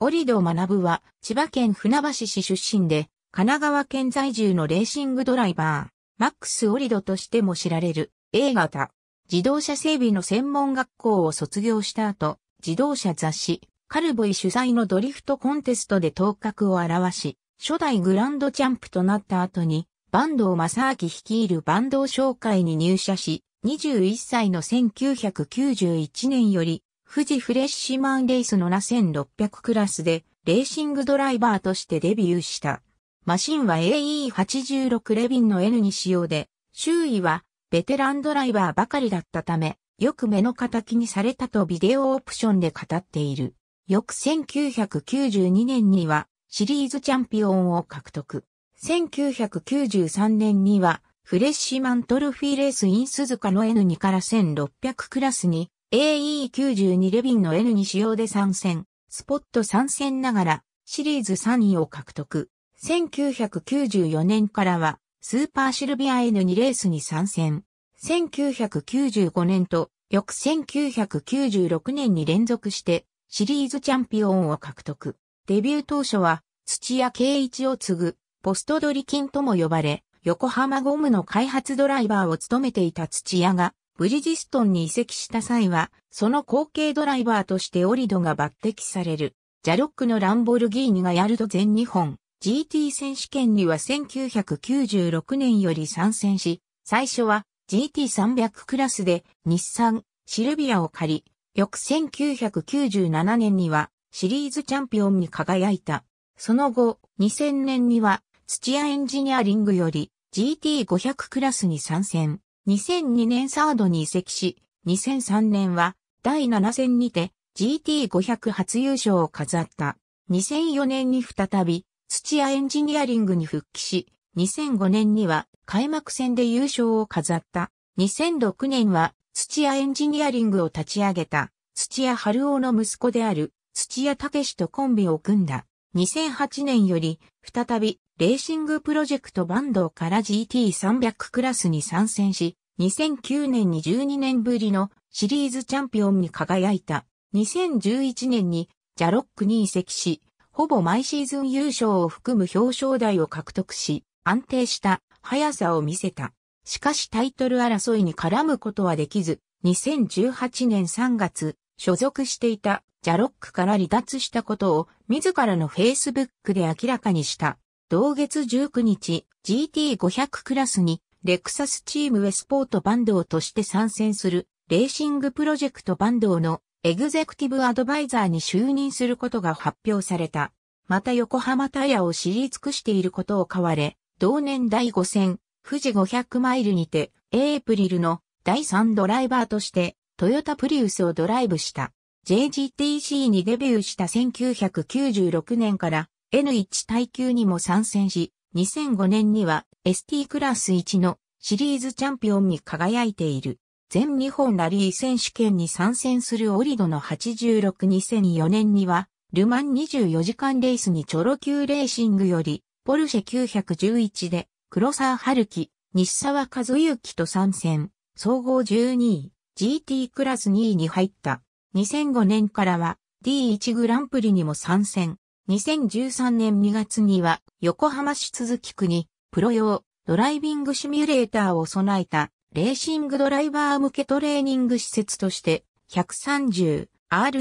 オ折戸学は、千葉県船橋市出身で、神奈川県在住のレーシングドライバー、マックスオリドとしても知られる、A 型、自動車整備の専門学校を卒業した後、自動車雑誌、カルボイ主催のドリフトコンテストで頭角を現し、初代グランドチャンプとなった後に、バドを正明率いるバドを紹介に入社し、21歳の1991年より富士フレッシュマンレースの7 6 0 0クラスでレーシングドライバーとしてデビューした。マシンは AE86 レビンの N に使用で、周囲はベテランドライバーばかりだったため、よく目の敵にされたとビデオオプションで語っている。翌1992年にはシリーズチャンピオンを獲得。1993年にはフレッシュマントロフィーレースイン鈴鹿の N2 から1600クラスに AE92 レビンの N に使用で参戦、スポット参戦ながらシリーズ3位を獲得。1994年からはスーパーシルビア N2 レースに参戦。1995年と翌1996年に連続してシリーズチャンピオンを獲得。デビュー当初は土屋圭一を継ぐポストドリキンとも呼ばれ、横浜ゴムの開発ドライバーを務めていた土屋がブリヂストンに移籍した際は、その後継ドライバーとしてオリドが抜擢される。ジャロックのランボルギーニがやると全日本 GT 選手権には1996年より参戦し、最初は GT300 クラスで日産、シルビアを借り、翌1997年にはシリーズチャンピオンに輝いた。その後、2000年には土屋エンジニアリングより GT500 クラスに参戦。2002年サードに移籍し、2003年は第7戦にて GT500 初優勝を飾った。2004年に再び土屋エンジニアリングに復帰し、2005年には開幕戦で優勝を飾った。2006年は土屋エンジニアリングを立ち上げた土屋春夫の息子である土屋武とコンビを組んだ。2008年より再びレーシングプロジェクトバンドから GT300 クラスに参戦し、2009年に12年ぶりのシリーズチャンピオンに輝いた。2011年にジャロックに移籍し、ほぼ毎シーズン優勝を含む表彰台を獲得し、安定した速さを見せた。しかしタイトル争いに絡むことはできず、2018年3月、所属していたジャロックから離脱したことを自らの Facebook で明らかにした。同月19日、GT500 クラスに、レクサスチームウェスポートバンドとして参戦する、レーシングプロジェクトバンドのエグゼクティブアドバイザーに就任することが発表された。また横浜タイヤを知り尽くしていることを買われ、同年第5戦、富士500マイルにて、エイプリルの第3ドライバーとして、トヨタプリウスをドライブした。JGTC にデビューした1996年から N1 耐久にも参戦し、2005年には ST クラス1のシリーズチャンピオンに輝いている。全日本ラリー選手権に参戦するオリドの86-2004年には、ルマン24時間レースにチョロ級レーシングより、ポルシェ911で、黒沢春樹、西沢和幸と参戦、総合12位、GT クラス2位に入った。2005年からは、D1 グランプリにも参戦。2013年2月には横浜市鈴木区にプロ用ドライビングシミュレーターを備えたレーシングドライバー向けトレーニング施設として 130R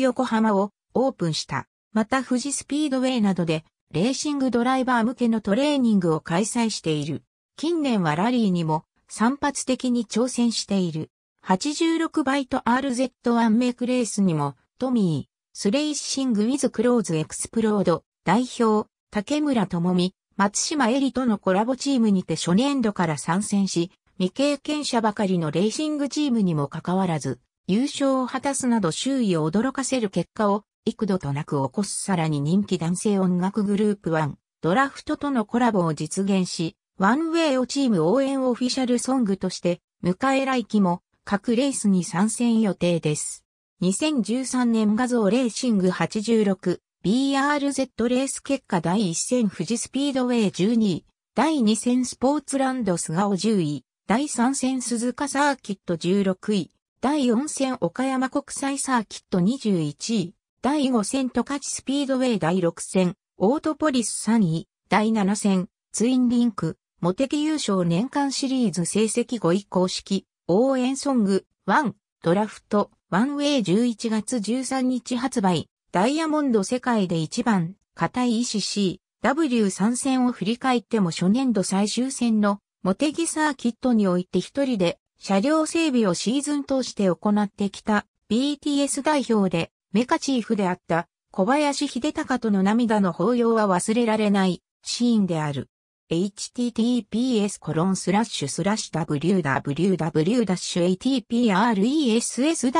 横浜をオープンした。また富士スピードウェイなどでレーシングドライバー向けのトレーニングを開催している。近年はラリーにも散発的に挑戦している。86バイト RZ1 メイクレースにもトミー。スレイッシング・ウィズ・クローズ・エクスプロード代表、竹村智美、松島絵里とのコラボチームにて初年度から参戦し、未経験者ばかりのレーシングチームにもかかわらず、優勝を果たすなど周囲を驚かせる結果を幾度となく起こすさらに人気男性音楽グループワン、ドラフトとのコラボを実現し、ワンウェイをチーム応援オフィシャルソングとして、迎え来期も各レースに参戦予定です。2013年画像レーシング 86BRZ レース結果第1戦富士スピードウェイ12位、第2戦スポーツランド菅生10位、第3戦鈴鹿サーキット16位、第4戦岡山国際サーキット21位、第5戦十勝スピードウェイ第6戦、オートポリス3位、第7戦、ツインリンク、モテキ優勝年間シリーズ成績5位公式、応援ソング、1、ドラフト、ワンウェイ11月13日発売、ダイヤモンド世界で一番、硬い石 c c W3 戦を振り返っても初年度最終戦の、モテギサーキットにおいて一人で、車両整備をシーズン通して行ってきた、BTS 代表で、メカチーフであった、小林秀隆との涙の抱擁は忘れられない、シーンである。https コロンスラッシュスラッシュ w w w a t p r e s s n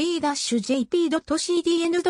e j p c d n a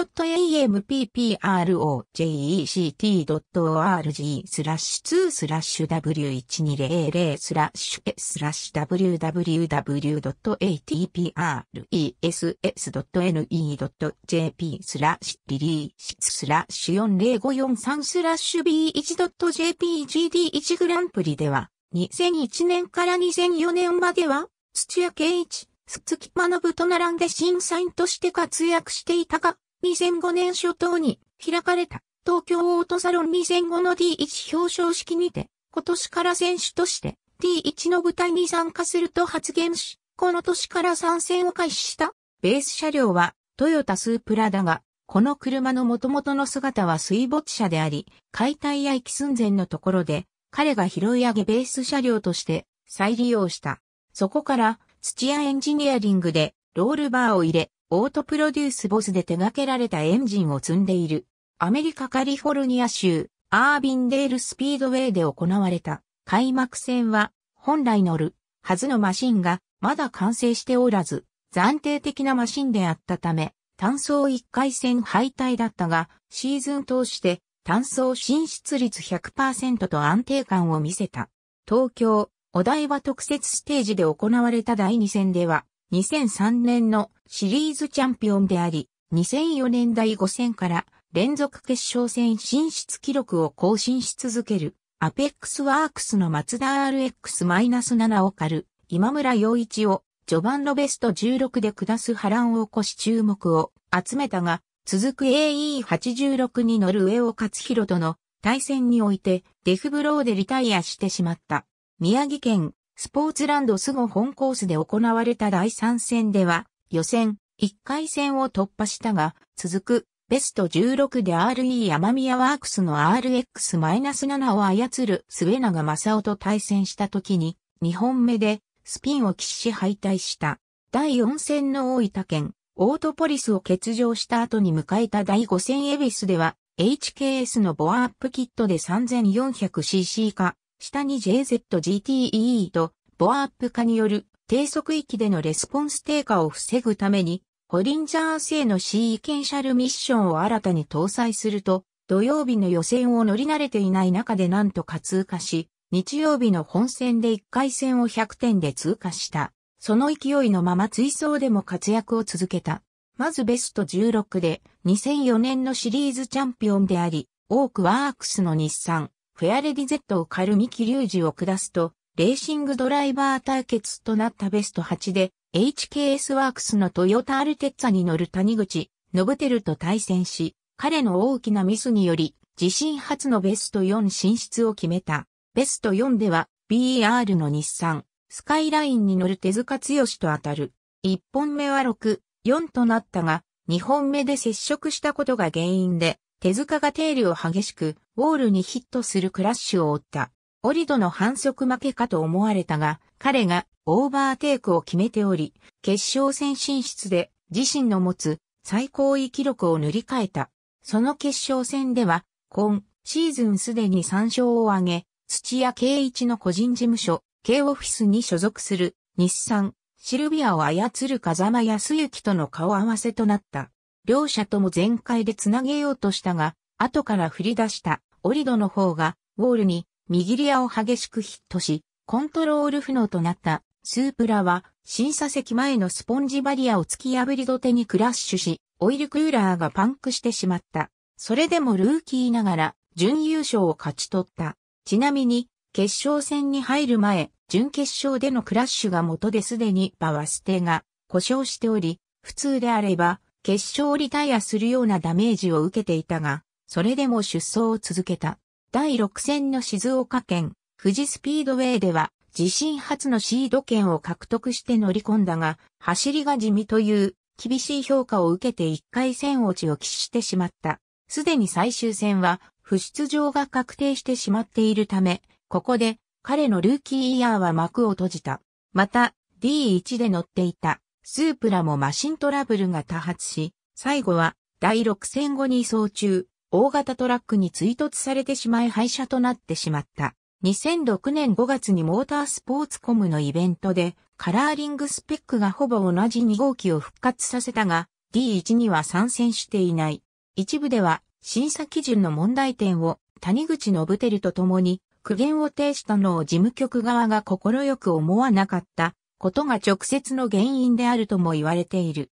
m p p r o j e c t o r g スラッシュ2スラッシュ w1200 スラッシュ s スラッシュ www.atpress.ne.jp スラッシュリリースラッシュ40543スラッシュ b1.jpgd 1グランプリでは、2001年から2004年までは、土屋圭一、鈴木学と並んで審査員として活躍していたが、2005年初頭に開かれた東京オートサロン2005の D1 表彰式にて、今年から選手として D1 の舞台に参加すると発言し、この年から参戦を開始した。ベース車両はトヨタスープラだが、この車の元々の姿は水没車であり、解体や行き寸前のところで彼が拾い上げベース車両として再利用した。そこから土屋エンジニアリングでロールバーを入れ、オートプロデュースボスで手掛けられたエンジンを積んでいる。アメリカカリフォルニア州アービンデールスピードウェイで行われた開幕戦は本来乗るはずのマシンがまだ完成しておらず暫定的なマシンであったため単走1回戦敗退だったがシーズン通して単層進出率100%と安定感を見せた。東京、お台場特設ステージで行われた第2戦では、2003年のシリーズチャンピオンであり、2004年第5戦から連続決勝戦進出記録を更新し続ける、アペックスワークスの松田 RX-7 を狩る、今村洋一を、序盤のベスト16で下す波乱を起こし注目を集めたが、続く AE86 に乗る上尾勝弘との対戦においてデフブローでリタイアしてしまった。宮城県スポーツランドスゴ本コースで行われた第3戦では予選1回戦を突破したが続くベスト16で RE 山宮ワークスの RX-7 を操る末永正夫と対戦した時に2本目でスピンを喫し敗退した。第4戦の大分県オートポリスを欠場した後に迎えた第5戦エビスでは、HKS のボアアップキットで 3400cc 化、下に j z g t e とボアアップ化による低速域でのレスポンス低下を防ぐために、ホリンジャー製のシーケンシャルミッションを新たに搭載すると、土曜日の予選を乗り慣れていない中でなんとか通過し、日曜日の本戦で1回戦を100点で通過した。その勢いのまま追走でも活躍を続けた。まずベスト16で2004年のシリーズチャンピオンであり、オークワークスの日産、フェアレディ Z を狩る三木隆二を下すと、レーシングドライバー対決となったベスト8で、HKS ワークスのトヨタアルテッツァに乗る谷口、ノブテルと対戦し、彼の大きなミスにより、自身初のベスト4進出を決めた。ベスト4では、BR の日産、スカイラインに乗る手塚剛と当たる。一本目は6、4となったが、二本目で接触したことが原因で、手塚がテールを激しく、ウォールにヒットするクラッシュを負った。オリドの反則負けかと思われたが、彼がオーバーテイクを決めており、決勝戦進出で自身の持つ最高位記録を塗り替えた。その決勝戦では、今シーズンすでに3勝を挙げ、土屋圭一の個人事務所、K オフィスに所属する日産、シルビアを操る風間康之との顔合わせとなった。両者とも全開でつなげようとしたが、後から振り出したオリドの方が、ウォールに右リアを激しくヒットし、コントロール不能となったスープラは、審査席前のスポンジバリアを突き破り土手にクラッシュし、オイルクーラーがパンクしてしまった。それでもルーキーながら、準優勝を勝ち取った。ちなみに、決勝戦に入る前、準決勝でのクラッシュが元ですでにバワステが故障しており、普通であれば決勝リタイアするようなダメージを受けていたが、それでも出走を続けた。第6戦の静岡県、富士スピードウェイでは、自身初のシード権を獲得して乗り込んだが、走りが地味という厳しい評価を受けて1回戦落ちを喫してしまった。すでに最終戦は不出場が確定してしまっているため、ここで彼のルーキーイヤーは幕を閉じた。また D1 で乗っていたスープラもマシントラブルが多発し、最後は第6戦後に移送中、大型トラックに追突されてしまい廃車となってしまった。2006年5月にモータースポーツコムのイベントでカラーリングスペックがほぼ同じ2号機を復活させたが D1 には参戦していない。一部では審査基準の問題点を谷口信輝と共に苦言を呈したのを事務局側が心よく思わなかったことが直接の原因であるとも言われている。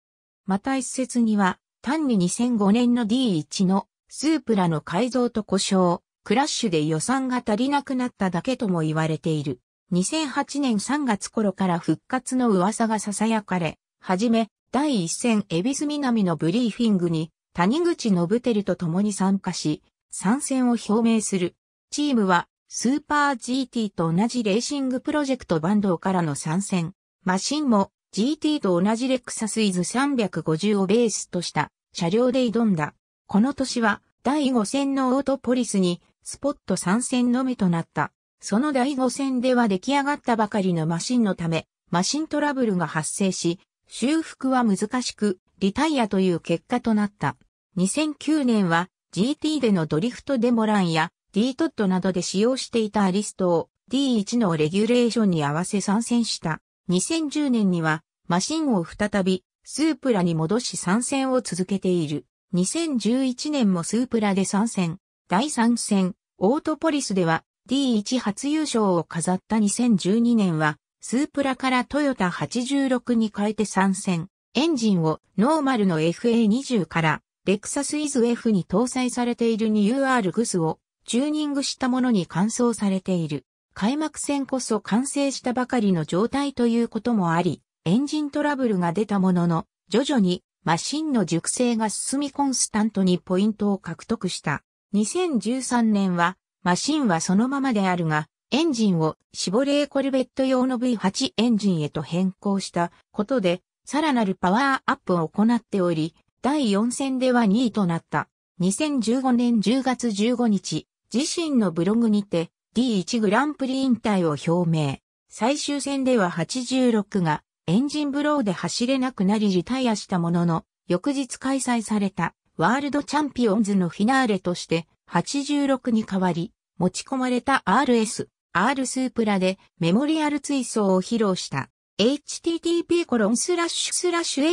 また一説には、単に2005年の D1 のスープラの改造と故障、クラッシュで予算が足りなくなっただけとも言われている。2008年3月頃から復活の噂が囁かれ、はじめ、第一戦恵比寿南のブリーフィングに、谷口信輝と共に参加し、参戦を表明する。チームはスーパー GT と同じレーシングプロジェクトバンドからの参戦。マシンも GT と同じレクサスイズ350をベースとした車両で挑んだ。この年は第5戦のオートポリスにスポット参戦のみとなった。その第5戦では出来上がったばかりのマシンのため、マシントラブルが発生し、修復は難しく、リタイアという結果となった。2009年は GT でのドリフトデモランや D t o t などで使用していたアリストを D1 のレギュレーションに合わせ参戦した。2010年にはマシンを再びスープラに戻し参戦を続けている。2011年もスープラで参戦。第3戦、オートポリスでは D1 初優勝を飾った2012年はスープラからトヨタ86に変えて参戦。エンジンをノーマルの FA20 からレクサスイズ F に搭載されている 2UR グスをチューニングしたものに乾燥されている。開幕戦こそ完成したばかりの状態ということもあり、エンジントラブルが出たものの、徐々にマシンの熟成が進みコンスタントにポイントを獲得した。2013年は、マシンはそのままであるが、エンジンをシボレーコルベット用の V8 エンジンへと変更したことで、さらなるパワーアップを行っており、第4戦では2位となった。2015年10月15日、自身のブログにて D1 グランプリ引退を表明。最終戦では86がエンジンブローで走れなくなりリタイアしたものの、翌日開催されたワールドチャンピオンズのフィナーレとして86に代わり、持ち込まれた RS、R スープラでメモリアル追走を披露した。http コロンスラッシュスラッシュ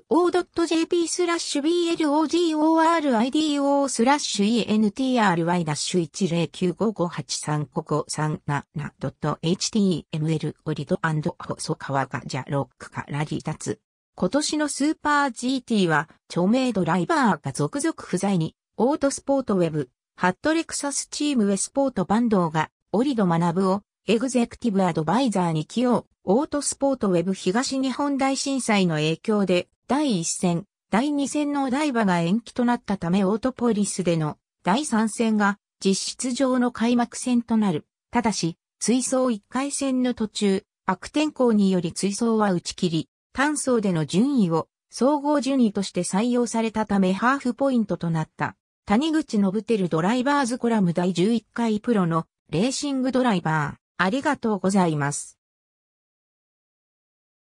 ameblo.jp スラッシュ blogorido スラッシュ entry-10955835537.html オリド細川がジャロックから離脱。今年のスーパー GT は著名ドライバーが続々不在に、オートスポートウェブ、ハットレクサスチームウェスポートバンドがオリド学ぶをエグゼクティブアドバイザーに起用、オートスポートウェブ東日本大震災の影響で、第1戦、第2戦のお台場が延期となったためオートポリスでの第3戦が実質上の開幕戦となる。ただし、追走1回戦の途中、悪天候により追走は打ち切り、単走での順位を総合順位として採用されたためハーフポイントとなった。谷口信てるドライバーズコラム第11回プロのレーシングドライバー。ありがとうございます。